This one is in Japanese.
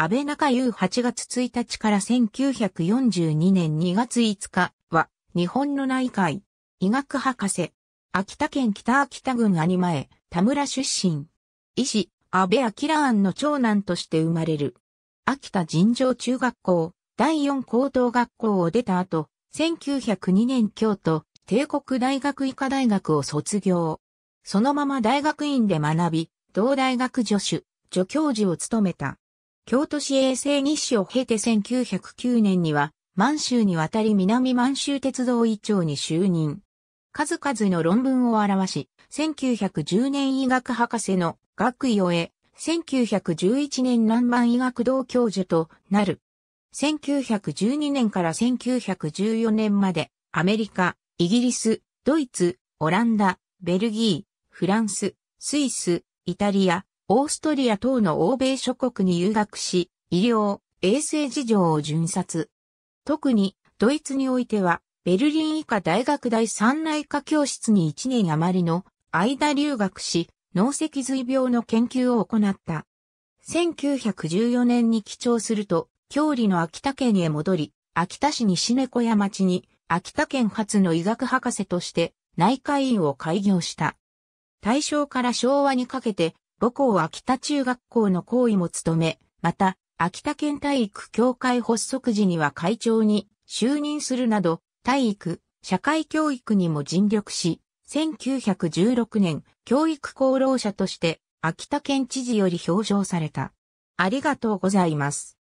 安倍中優8月1日から1942年2月5日は、日本の内海、医学博士、秋田県北秋田郡アニマへ、田村出身、医師、安倍明庵の長男として生まれる。秋田尋常中学校、第四高等学校を出た後、1902年京都、帝国大学医科大学を卒業。そのまま大学院で学び、同大学助手、助教授を務めた。京都市衛星日誌を経て1909年には、満州に渡り南満州鉄道委長に就任。数々の論文を表し、1910年医学博士の学位を得、1911年南蛮医学道教授となる。1912年から1914年まで、アメリカ、イギリス、ドイツ、オランダ、ベルギー、フランス、スイス、イタリア、オーストリア等の欧米諸国に留学し、医療、衛生事情を巡察。特に、ドイツにおいては、ベルリン以下大学第三内科教室に1年余りの間留学し、脳脊髄病の研究を行った。1914年に帰庁すると、郷里の秋田県へ戻り、秋田市西猫屋町に、秋田県初の医学博士として、内科医院を開業した。大正から昭和にかけて、母校秋田中学校の校医も務め、また、秋田県体育協会発足時には会長に就任するなど、体育、社会教育にも尽力し、1916年、教育功労者として、秋田県知事より表彰された。ありがとうございます。